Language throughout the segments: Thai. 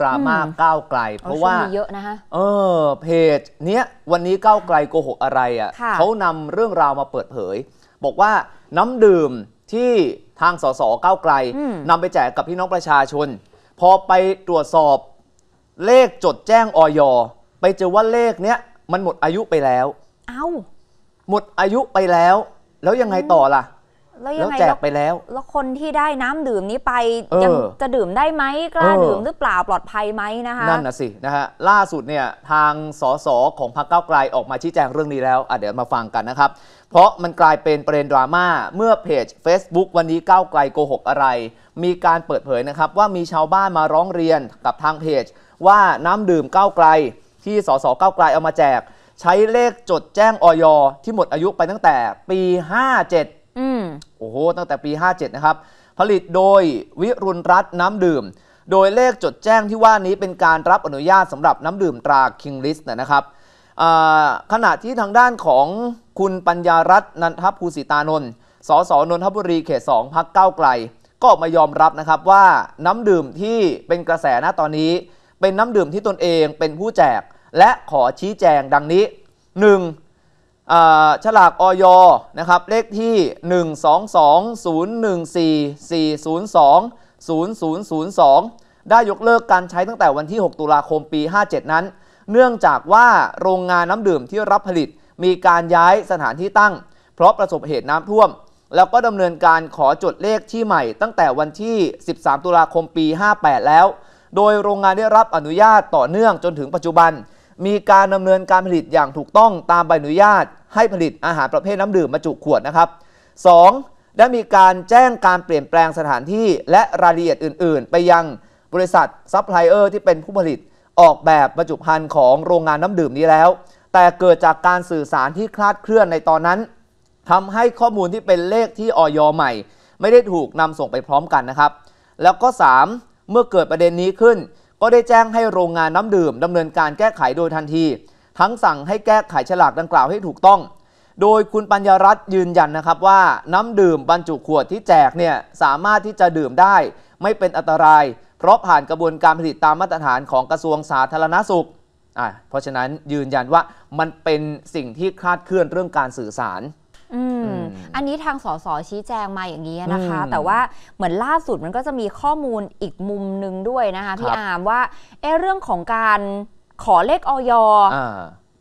ดราม่าก้าวไกล เพราะว่าเยอะนะฮะเออเพจเนี้ยวันนี้ก้าวไกลโกหกอะไรอ่ะเขานำเรื่องราวมาเปิดเผย บอกว่าน้ำดื่มที่ทางสสก้าวไกล นำไปแจกกับพี่น้องประชาชน พอไปตรวจสอบ เลขจดแจ้งออยไปเจอว่าเลขเนี้ยมันหมดอายุไปแล้ว เอา้า หมดอายุไปแล้ว แล้วยังไงต่อล่ะแล้วยังไงแจกไปแล้วแล้วคนที่ได้น้ำดื่มนี้ไปยังจะดื่มได้ไหมกล้าดื่มหรือเปล่าปลอดภัยไหมนะคะนั่นนะสินะฮะล่าสุดเนี่ยทางสสของพรรคก้าไกลออกมาชี้แจงเรื่องนี้แล้วเดี๋ยวมาฟังกันนะครับเพราะมันกลายเป็นประเด็นดราม่า เมื่อเพจ Facebook วันนี้ก้าวไกลโกหกอะไร มีการเปิดเผยนะครับว่ามีชาวบ้านมาร้องเรียนกับทางเพจ ว่าน้ำดื่มก้าวไกลที่สสก้าวไกลเอามาแจกใช้เลขจดแจ้งออยที่หมดอายุไปตั้งแต่ปี 57โอ้โหตั้งแต่ปี 57 นะครับ ผลิตโดยวิรุณรัตน์น้ำดื่ม โดยเลขจดแจ้งที่ว่านี้เป็นการรับอนุญาตสำหรับน้ำดื่มตราคิงลิสนะครับขณะที่ทางด้านของคุณปัญญารัตน์นันทภูสิตานนท์สสนนทบุรีเขต2พักเก้าไกล ก็ออกมายอมรับนะครับว่าน้ำดื่มที่เป็นกระแสณตอนนี้ เป็นน้ำดื่มที่ตนเองเป็นผู้แจกและขอชี้แจงดังนี้ 1. ฉลากออยนะครับเลขที่ 1220144020002 ได้ยกเลิกการใช้ตั้งแต่วันที่ 6 ตุลาคมปี 57 นั้น เนื่องจากว่าโรงงานน้ำดื่มที่รับผลิต มีการย้ายสถานที่ตั้ง เพราะประสบเหตุน้ำท่วม แล้วก็ดำเนินการขอจดเลขที่ใหม่ ตั้งแต่วันที่ 13 ตุลาคมปี 58 แล้ว โดยโรงงานได้รับอนุญาตต่อเนื่องจนถึงปัจจุบันมีการดำเนินการผลิตอย่างถูกต้องตามใบอนุญาต ให้ผลิตอาหารประเภทน้ำดื่มบรรจุขวดนะครับ 2. ได้มีการแจ้งการเปลี่ยนแปลงสถานที่และรายละเอียดอื่นๆ ไปยังบริษัท ซัพพลายเออร์ที่เป็นผู้ผลิตออกแบบบรรจุภัณฑ์ของโรงงานน้ำดื่มนี้แล้ว แต่เกิดจากการสื่อสารที่คลาดเคลื่อนในตอนนั้น ทำให้ข้อมูลที่เป็นเลขที่ออยใหม่ ไม่ได้ถูกนำส่งไปพร้อมกันนะครับ แล้วก็ 3. เมื่อเกิดประเด็นนี้ขึ้นก็ได้แจ้งให้โรงงานน้ำดื่ม ดำเนินการแก้ไขโดยทันที ทั้งสั่งให้แก้ไขฉลาก ดังกล่าวให้ถูกต้อง โดยคุณปัญญารัตน์ยืนยันนะครับว่า น้ำดื่มบรรจุขวดที่แจกเนี่ยสามารถที่จะดื่มได้ ไม่เป็นอันตราย เพราะผ่านกระบวนการผลิตตามมาตรฐานของกระทรวงสาธารณาสุข อ่าเพราะฉะนั้นยืนยันว่ามันเป็นสิ่งที่คลาดเคลื่อนเรื่องการสื่อสารอันนี้ทางสสชี้แจงมาอย่างนี้นะคะ แต่ว่าเหมือนล่าสุดมันก็จะมีข้อมูลอีกมุมหนึ่งด้วยนะคะพี่อามว่าเอเรื่องของการขอเลขออย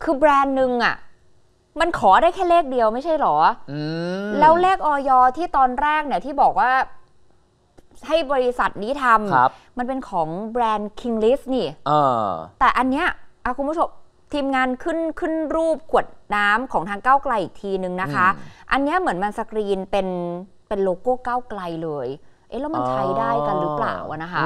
คือแบรนด์หนึ่งอ่ะมันขอได้แค่เลขเดียวไม่ใช่หรออแล้วเลขออยที่ตอนแรกเนี่ยที่บอกว่าให้บริษัทนี้ทำมันเป็นของแบรนด์ King List นี่แต่อันเนี้ยคุณผู้ชมทีมงานขึ้นขึ้นรูปขวดน้ำของทางก้าวไกลอีกทีนึงนะคะ อันนี้เหมือนมันสกรีนเป็นเป็นโลโก้ก้าวไกลเลย เอ๊ะแล้วมันใช้ได้กันหรือเปล่านะคะ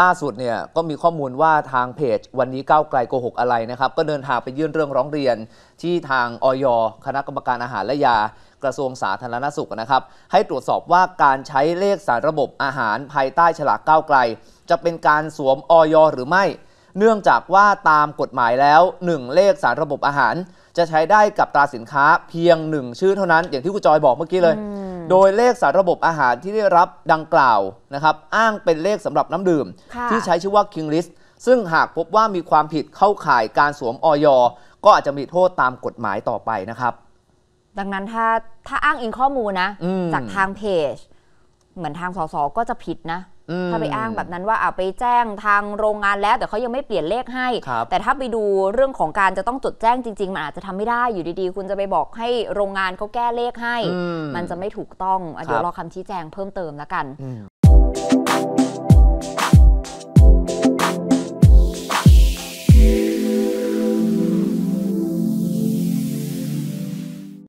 ล่าสุดเนี่ยก็มีข้อมูลว่าทางเพจวันนี้ก้าวไกลโกหกอะไรนะครับ ก็เดินทางไปยื่นเรื่องร้องเรียนที่ทางออยคณะกรรมการอาหารและยา กระทรวงสาธารณสุขนะครับ ให้ตรวจสอบว่าการใช้เลขสารระบบอาหารภายใต้ฉลากก้าวไกล จะเป็นการสวมออยหรือไม่เนื่องจากว่าตามกฎหมายแล้ว 1 เลขสารระบบอาหาร จะใช้ได้กับตราสินค้าเพียง 1 ชื่อเท่านั้น อย่างที่คุณจอยบอกเมื่อกี้เลย โดยเลขสารระบบอาหารที่ได้รับดังกล่าวนะครับ อ้างเป็นเลขสำหรับน้ำดื่ม ที่ใช้ชื่อว่า King List ซึ่งหากพบว่ามีความผิดเข้าข่ายการสวมออยก็อาจจะมีโทษตามกฎหมายต่อไปนะครับ ดังนั้นถ้าถ้าอ้างอิงข้อมูลนะ จากทางเพจเหมือนทางสสก็จะผิดนะถ้าไปอ้างแบบนั้นว่าเอาไปแจ้งทางโรงงานแล้วแต่เขายังไม่เปลี่ยนเลขให้ แต่ถ้าไปดูเรื่องของการจะต้องจดแจ้งจริง ๆ มันอาจจะทำไม่ได้อยู่ดีๆ คุณจะไปบอกให้โรงงานเขาแก้เลขให้ มันจะไม่ถูกต้องเดี๋ยวรอคำชี้แจงเพิ่มเติมแล้วกัน